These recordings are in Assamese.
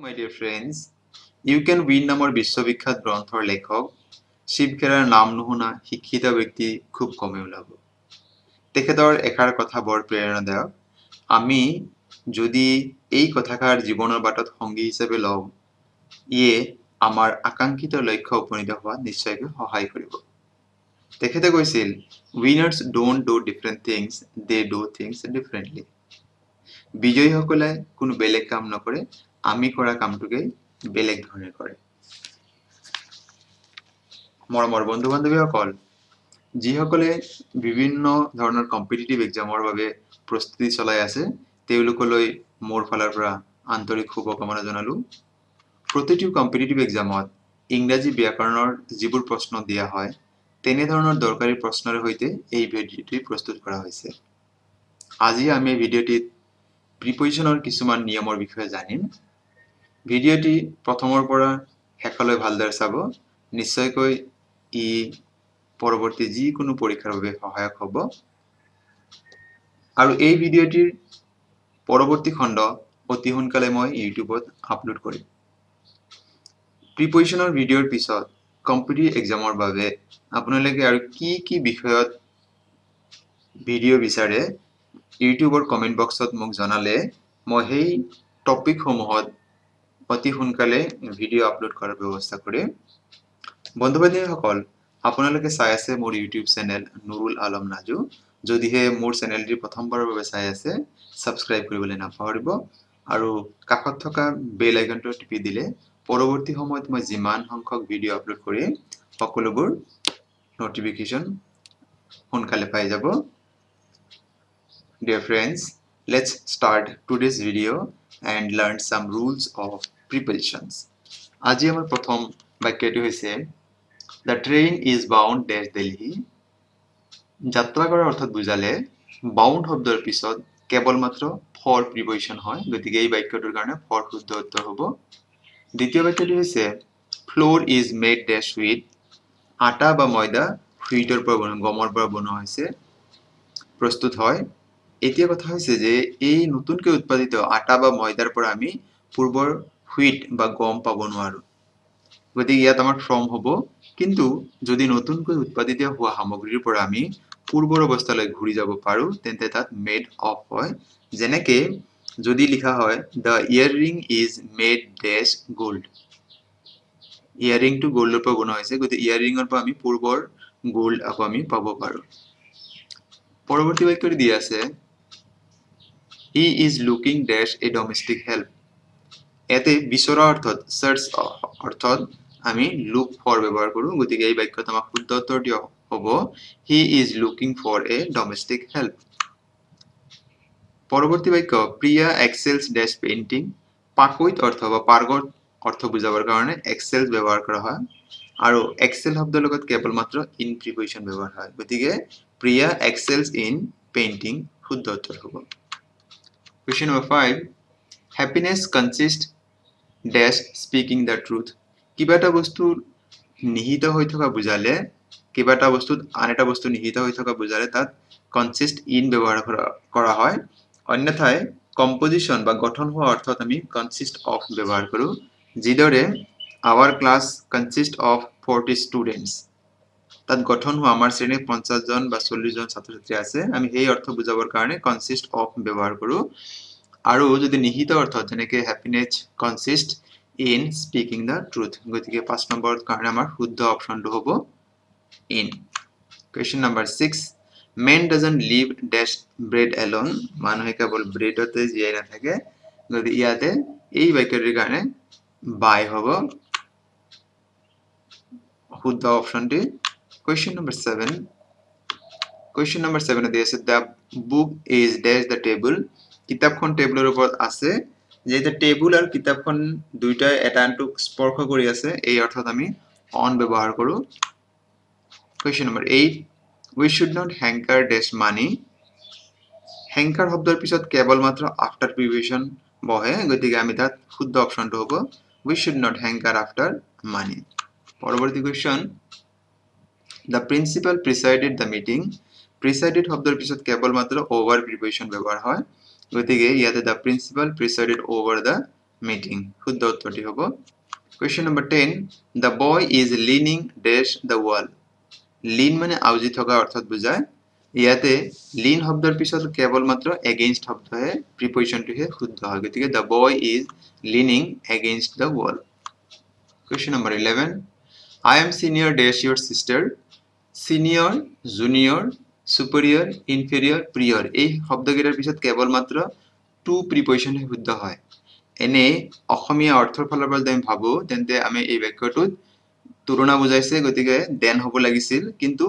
my dear friends, you can win number বিশ্ববিখ্যাত গ্ৰন্থৰ লেখক শিৱখেৰাৰ নাম নুশুনা শিক্ষিত ব্যক্তি খুব কমে ওলাব তেখেতৰ এষাৰ কথা বৰ প্ৰেৰণাদায়ক আমি যদি এই কথাষাৰ জীৱনৰ বাটত সংগী হিচাপে লওঁ ইয়ে আমাৰ আকাংক্ষিত লক্ষ্য উপনীত হোৱাত নিশ্চয়কৈ সহায় কৰিব তেখেতে কৈছিল winners don't do different things they do things differently বিজয়ীসকলে কোনো বেলেগ কাম নকৰে আমি কৰা কামটোকে বেলেগ ধৰণে কৰে মৰমৰ বন্ধু বান্ধৱীসকল যিসকলে বিভিন্ন ধৰণৰ কম্পিটিটিভ এক্সামৰ বাবে প্ৰস্তুতি চলাই আছে তেওঁলোকলৈ মোৰ ফালৰ পৰা আন্তৰিক শুভকামনা জনালোঁ প্ৰতিটো কম্পিটিটিভ এক্সামত ইংৰাজী ব্যাকৰণৰ যিবোৰ প্ৰশ্ন দিয়া হয় তেনেধৰণৰ দৰকাৰী প্ৰশ্নৰ সৈতে এই ভিডিঅ'টি প্ৰস্তুত কৰা হৈছে আজি আমি ভিডিঅ'টিত প্ৰিপজিশ্যনৰ কিছুমান নিয়মৰ বিষয়ে জানিম ভিডিঅ'টি প্ৰথমৰ পৰা শেষলৈ ভালদৰে চাব নিশ্চয়কৈ ই পৰৱৰ্তী যিকোনো পৰীক্ষাৰ বাবে সহায়ক হ'ব আৰু এই ভিডিঅ'টিৰ পৰৱৰ্তী খণ্ড অতি সোনকালে মই ইউটিউবত আপলোড কৰিম প্ৰিপেৰেশ্যনৰ ভিডিঅ'ৰ পিছত কম্পিউটিভ এক্সামৰ বাবে আপোনালোকে আৰু কি কি বিষয়ত ভিডিঅ' বিচাৰে ইউটিউবৰ কমেণ্ট বক্সত মোক জনালে মই সেই টপিকসমূহত অতি সোনকালে ভিডিঅ' আপলোড কৰাৰ ব্যৱস্থা কৰে বান্ধৱীসকল আপোনালোকে চাই আছে মোৰ ইউটিউব চেনেল নুৰুল আলম নাজু যদিহে মোৰ চেনেলটি প্ৰথমবাৰৰ বাবে চাই আছে ছাবস্ক্ৰাইব কৰিবলৈ নাপাহৰিব আৰু কাষত থকা বেল আইকনটো টিপি দিলে পৰৱৰ্তী সময়ত মই যিমান সংখ্যক ভিডিঅ' আপলোড কৰিম সকলোবোৰ ন'টিফিকেশ্যন সোনকালে পাই যাব dear friends let's start today's video' and learn some rules of prepositions আজি আমার প্রথম বাক্যটি হয়েছে the train is bound dash Delhi যাত্ৰা কৰাৰ অৰ্থত বুজালে বাউণ্ড শব্দৰ পিছত কেৱল মাত্ৰ ফৰ প্ৰিপজিশ্যন হয় গতিকে এই বাক্যটোৰ কাৰণে ফৰ শুদ্ধ উত্তৰ হ'ব দ্বিতীয় বাক্যটো হৈছে flour is made dash wheat আটা বা ময়দা হুইটৰ পৰা বনোৱা গমৰ পৰা বনোৱা হৈছে প্ৰস্তুত হয় এতিয়া কথা হৈছে যে এই নতুনকৈ উৎপাদিত আটা বা ময়দাৰ পৰা আমি পূৰ্বৰ হুইট বা গম পাব নোৱাৰো গতিকে ইয়াত আমাৰ ফ্ৰম হ'ব কিন্তু যদি নতুনকৈ উৎপাদিত হোৱা সামগ্ৰীৰ পৰা আমি পূৰ্বৰ অৱস্থালৈ ঘূৰি যাব পাৰোঁ তেন্তে তাত মেড অফ হয় যেনেকে যদি লিখা হয় the earring is made dash gold ইয়াৰিংটো গ'ল্ডৰ পৰা বনোৱা হৈছে গতিকে ইয়াৰিঙৰ পৰা আমি পূৰ্বৰ গ'ল্ড আকৌ আমি পাব পাৰোঁ পৰৱৰ্তী বাক্যটো দি আছে he is looking dash a domestic help ইয়াতে বিচৰা অৰ্থত চাৰ্চ অৰ্থত আমি লুক ফৰ ব্যৱহাৰ কৰোঁ গতিকে এই বাক্যত আমাক শুদ্ধ উত্তৰ দিয়া হ'ব he is looking for a domestic help পৰৱৰ্তী বাক্য প্ৰিয়া এক্সেলছ ডেছ পেইণ্টিং পাকৈত অৰ্থ বা পাৰ্গত অৰ্থ বুজাবৰ কাৰণে এক্সেলছ ব্যৱহাৰ কৰা হয় আৰু এক্সেল শব্দৰ লগত কেৱলমাত্ৰ ইন প্ৰিপেৰেশ্যন ব্যৱহাৰ হয় গতিকে প্ৰিয়া এক্সেলছ ইন পেইণ্টিং শুদ্ধ উত্তৰ হ'ব question number five happiness consist dash speaking the truth কিবা এটা বস্তু নিহিত হৈ থকা বুজালে কিবা এটা বস্তুত আন এটা বস্তু নিহিত হৈ থকা বুজালে তাত কনচিষ্ট ইন ব্যৱহাৰ কৰা কৰা হয় অন্যথাই কম্পজিশ্যন বা গঠন হোৱা অৰ্থত আমি কনচিষ্ট অফ ব্যৱহাৰ কৰোঁ যিদৰে our class consist of forty students তাত গঠন হোৱা আমাৰ শ্ৰেণীত পঞ্চাছজন বা চল্লিছজন ছাত্ৰ ছাত্ৰী আছে আমি সেই অৰ্থ বুজাবৰ কাৰণে কনচিষ্ট অফ ব্যৱহাৰ কৰোঁ আৰু যদি নিহিত অর্থ যেনেকে happiness consist in speaking the truth গতিকে পাঁচ নম্বৰৰ কাৰণে আমাৰ শুদ্ধ অপশ্যনটো হ'ব in question number six man doesn't live dash bread alone মানুহে কেৱল ব্ৰেডতে জীয়াই নাথাকে গতিকে ইয়াতে এই বাক্যটিৰ কাৰণে বাই হ'ব শুদ্ধ অপশ্যনটি question number seven question number ছেভেনত দি আছে the book is dash the table কিতাপখন টেবুলৰ ওপৰত আছে যেতিয়া টেবুল আৰু কিতাপখন দুয়োটাই এটা আনটোক স্পৰ্শ কৰি আছে এই অৰ্থত আমি অন ব্যৱহাৰ কৰোঁ question number eight we should not hanker dash money hanker শব্দৰ পিছত কেৱল মাত্ৰ আফটাৰ প্ৰিভিশ্যন বহে গতিকে আমি তাত শুদ্ধ অপশ্যনটো হ'ব we should not hanker after money পৰৱৰ্তী question the principal presided the meeting presided শব্দৰ পিছত কেৱল মাত্ৰ অভাৰ প্ৰিপেৰেশ্যন ব্যৱহাৰ হয় গতিকে ইয়াতে the principal presided over the meeting শুদ্ধ উত্তৰটি হ'ব question number ten the boy is leaning dash the wall lean মানে আউজি থকা অৰ্থত বুজায় ইয়াতে লিন শব্দৰ পিছত কেৱল মাত্ৰ এগেইনষ্ট শব্দহে প্ৰিপজিশ্যনটোহে শুদ্ধ হয় গতিকে the boy is leaning against the wall question number eleven I am senior dash your sister senior junior superior, inferior, prior. এই শব্দকেইটাৰ পিছত কেৱল মাত্ৰ টু প্ৰিপজিশ্যনহে শুদ্ধ হয় এনে অসমীয়া অৰ্থৰ ফালৰ পৰা যদি আমি ভাবোঁ তেন্তে আমি এই বাক্যটোত তুলনা বুজাইছে গতিকে ডেন হ'ব লাগিছিল কিন্তু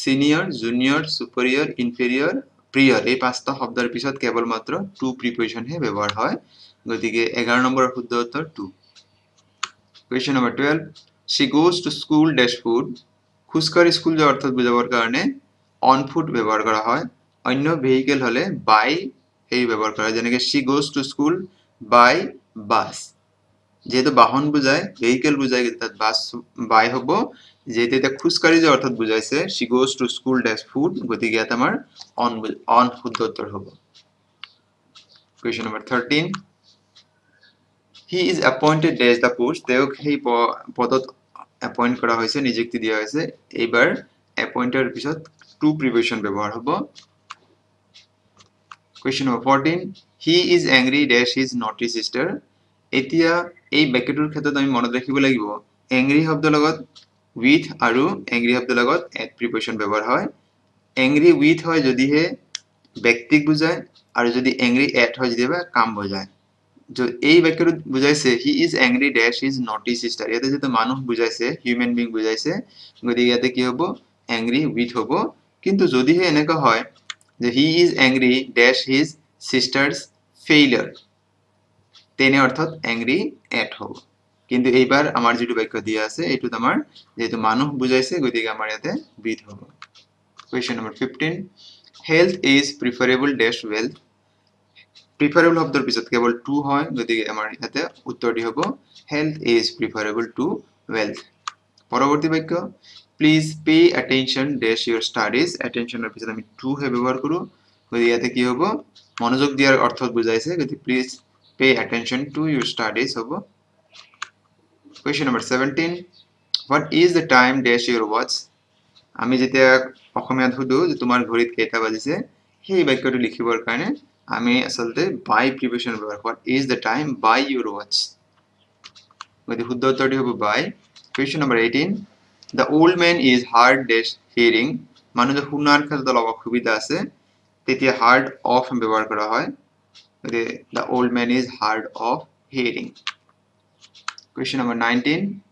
senior junior superior inferior prior এই পাঁচটা শব্দৰ পিছত কেৱল মাত্ৰ টু প্ৰিপেৰেশ্যনহে ব্যৱহাৰ হয় গতিকে এঘাৰ নম্বৰৰ শুদ্ধ উত্তৰ to question number twelve she goes to school dash foot খোজকাঢ়ি স্কুল অৰ্থত বুজাবৰ কাৰণে অন ফুট ব্যৱহাৰ কৰা হয় অন্য ভেহিকেল হ'লে বাই হেৰি ব্যৱহাৰ কৰা হয় যেনেকৈ she goes to school by bus যিহেতু বাহন বুজাই ভেহিকেল বুজাই তাত বাছ বাই হ'ব যিহেতু এতিয়া খোজকাঢ়ি যোৱাৰ অৰ্থত বুজাইছে she goes to school dash foot গতিকে ইয়াত আমাৰ অন বুজ অন উত্তৰ হ'ব question number thirteen he is appointed dash the post তেওঁক সেই পদত এপইণ্ট কৰা হৈছে নিযুক্তি দিয়া হৈছে এইবাৰ এপইণ্টৰ পিছত টু প্ৰিভেশ্যন ব্যৱহাৰ হ'ব question number fourteen he is angry dash his north east sister এতিয়া এই বেকেটোৰ ক্ষেত্ৰত আমি মনত ৰাখিব লাগিব এংগ্ৰি শব্দৰ লগত উইথ আৰু এংগ্ৰি শব্দৰ লগত এট প্ৰিপেশ্যন ব্যৱহাৰ হয় এংগ্ৰি উইথ হয় যদিহে ব্যক্তিক বুজায় আৰু যদি এংগ্ৰি এট হয় যেতিয়াবা কাম বুজায় এই বাক্যটোত বুজাইছে he is angry dash his north east sister ইয়াতে যিটো মানুহ বুজাইছে হিউমেন বিং বুজাইছে গতিকে ইয়াতে কি হ'ব এংগ্ৰি উইথ হ'ব কিন্তু যদিহে এনেকুৱা হয় যে he is angry dash his sister's failure তেনে অৰ্থত এংগ্ৰী এট হ'ব কিন্তু এইবাৰ আমাৰ যিটো বাক্য দিয়া আছে এইটোত আমাৰ যিহেতু মানুহ বুজাইছে গতিকে আমাৰ ইয়াতে বিধ হ'ব question number fifteen health is preferable dash wealth preferable শব্দৰ পিছত কেৱল টু হয় গতিকে আমাৰ ইয়াতে উত্তৰ দি হ'ব health is preferable to wealth পৰৱৰ্তী বাক্য please pay attention dash your studies অ্যাটেনশনের পিছনে আমি টু হে ব্যবহার করো যদি ইয়াতে কি হব মনোযোগ দেওয়ার অর্থ বুঝাইছে যদি please pay attention to your studies হব question number seventeen what is the time dash your watch আমি যেতিয়া অসমীয়াত সুধো যে তোমার ঘড়িত কেইটা বাজিছে সেই বাক্যটো লিখিবৰ কাৰণে আমি আচলতে বাই প্ৰিপেৰেশ্যন ব্যৱহাৰ what is the time by your ৱাটছ গতিকে শুদ্ধ উত্তৰটো হ'ব by question number eighteen The old man is hard dash hearing. Manu the Hunar Kaldalava Kubidase, Tithia hard off and Bivarkarahoi. The, the old man is hard of hearing. Question number 19.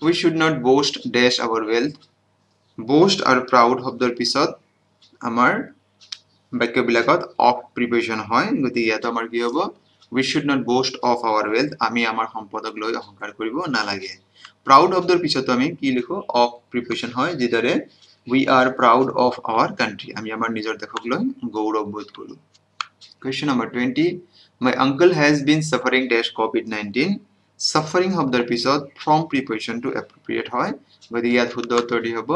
We should not boast dash our wealth. Boast or proud of the Amar Amar Bakabilakot of preparation hoi. Guthi Yatamar Giobo. we should not boast of our wealth আমি আমাৰ সম্পদক লৈ অহংকাৰ কৰিব নালাগে proud of the পিছত আমি কি লিখো of preposition হয় যিদৰে we are proud of our country আমি আমাৰ নিজৰ দেশক লৈ গৌৰৱ বোধ কৰো question number 20 my uncle has been suffering dash covid 19 suffering of the পিছত from preposition to appropriate হয় গতিকে ইয়াত শুদ্ধ উত্তৰ দি হ'ব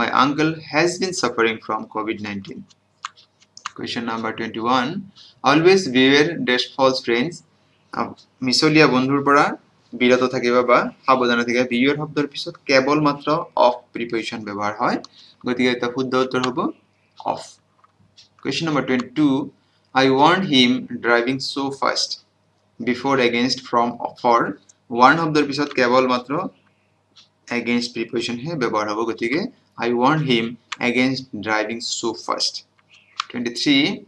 my uncle has been suffering from COVID nineteen question number twenty one always beware dash false friends মিছলীয়া বন্ধুৰ পৰা বিৰত থাকিবা বা সাৱধানে থাকিবা বিৱেৰ শব্দৰ পিছত কেৱল মাত্ৰ অফ প্ৰিপজিশ্যন ব্যৱহাৰ হয় গতিকে এটা শুদ্ধ উত্তৰ হ'ব of question number twenty two I warn him driving so' fast before against from for warn শব্দৰ পিছত কেৱল মাত্ৰ এগেইনষ্ট প্ৰিপজিশ্যনহে ব্যৱহাৰ হ'ব গতিকে I warn him against driving so' fast 23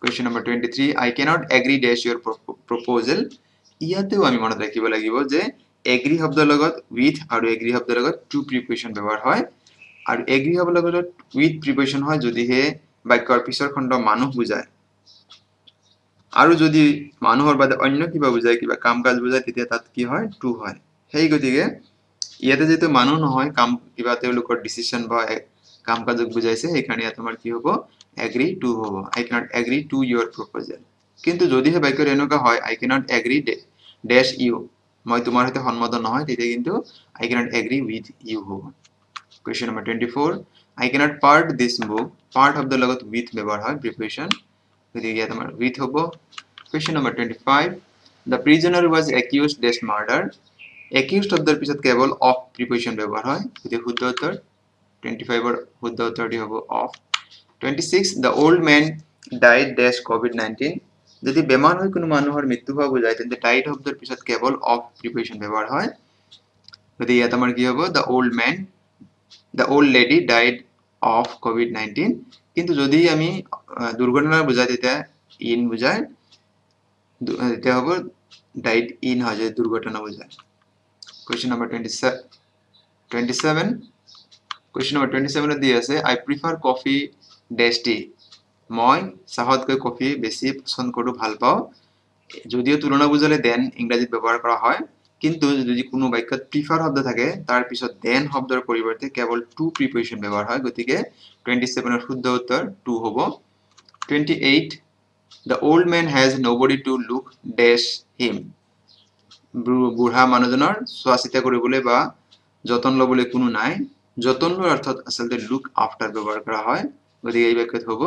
question number 23 i cannot agree dash your pro proposal ইয়াতেও আমি মনত ৰাখিব লাগিব যে এগ্ৰী শব্দৰ লগত উইথ আৰু এগ্ৰী শব্দৰ লগত টু প্ৰিপুৱেশ্যন ব্যৱহাৰ হয় আৰু এগ্ৰী শব্দৰ লগত উইথ প্ৰিপুৱেশ্যন হয় যদিহে বাক্যৰ পিছৰ খণ্ড মানুহ বুজায় আৰু যদি মানুহৰ বাদে অন্য কিবা বুজায় কিবা কাম কাজ বুজায় তেতিয়া তাত কি হয় টু হয় সেই গতিকে ইয়াতে যিহেতু মানুহ নহয় কাম কিবা তেওঁলোকৰ ডিচিশ্যন বা কাম কাজক বুঝাইছে এখানে তোমার কি হব এগ্রি টু হব I cannot agree to your proposal কিন্তু যদিহে বাক্যের এনেকা হয় I cannot agree dash you মই তোমার সাথে সন্মত নহয় তেতিয়া কিন্তু I cannot agree with you হব question number twenty four I cannot part this book part of the লগত উইথ ব্যবহার হয় প্রিপারেশন গতিকে ইয়াত আমার উইথ হব question number twenty five the prisoner was accused dash murder accused of দ্যার পিছত কেবল অফ প্রিপারেশন ব্যবহার হয় গতিকে শুদ্ধ উত্তর 25 বড় হতে হবে of 26 the old man died dash COVID 19 যদি ব্যমান হয় কোনো মানুষের মৃত্যু হয় বোঝায় তাহলে ডাইড শব্দের পিছাত কেবল অফ প্রিফিকেশন ব্যবহার হয় যদি এটা আমার কি হবে the old man the old lady died of COVID 19 কিন্তু যদি আমি দুর্ঘটনার বোঝাইতে ইন বোঝায় এটা হবে ডাইড ইন হয় দুর্ঘটনা বোঝায় question number 27 27 question number twenty ছেভেনত দি আছে I prefer coffee dash tea মই চাহতকৈ কফি বেছি পচন্দ কৰোঁ ভাল পাওঁ যদিও তুলনা বুজালে দেন ইংৰাজীত ব্যৱহাৰ কৰা হয় কিন্তু যদি কোনো বাক্যত প্ৰিফাৰ শব্দ থাকে তাৰ পিছত দেন শব্দৰ পৰিৱৰ্তে কেৱল টু প্ৰিপেৰেশ্যন ব্যৱহাৰ হয় গতিকে টুৱেণ্টি ছেভেনৰ শুদ্ধ উত্তৰ টু হ'ব twenty eight the old man has nobody to look dash him বুঢ়া মানুহজনৰ চোৱা চিতা কৰিবলৈ বা যতন ল'বলৈ কোনো নাই যতন লোৱাৰ অৰ্থাৎ আচলতে লুক আফটাৰ ব্যৱহাৰ কৰা হয় গতিকে এই বাক্যত হ'ব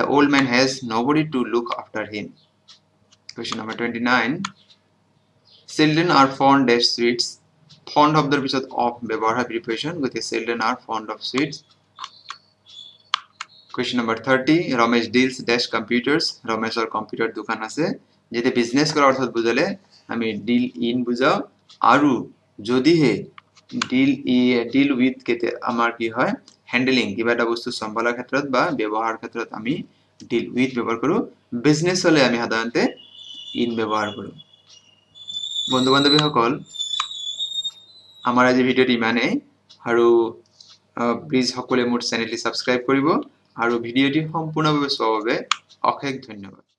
the old man has nobody to look after him question number twenty nine children are fond dash sweets fond শব্দৰ পিছত অফ ব্যৱহাৰ হয় প্ৰিপেৰেশ্যন গতিকে children are fond of sweets question number thirty Ramesh deals dash computers ৰমেশৰ কম্পিউটাৰ দোকান আছে যেতিয়া বিজনেছ কৰাৰ অৰ্থত বুজালে আমি ডিল ইন বুজাওঁ আৰু যদিহে ডিল ই ডিল উইথ কেতে আমাৰ কি হয় হেণ্ডেলিং কিবা এটা বস্তু সম্ভালাৰ ক্ষেত্ৰত বা ব্যৱহাৰৰ ক্ষেত্ৰত আমি ডিল উইথ ব্যৱহাৰ কৰোঁ বিজনেছ হ'লে আমি সাধাৰণতে ইন ব্যৱহাৰ কৰোঁ বন্ধু বান্ধৱীসকল আমাৰ আজি ভিডিঅ'টো ইমানেই আৰু প্লিজ সকলোৱে মোৰ চেনেলটি ছাবস্ক্ৰাইব কৰিব আৰু ভিডিঅ'টি সম্পূৰ্ণভাৱে চোৱাৰ বাবে অশেষ ধন্যবাদ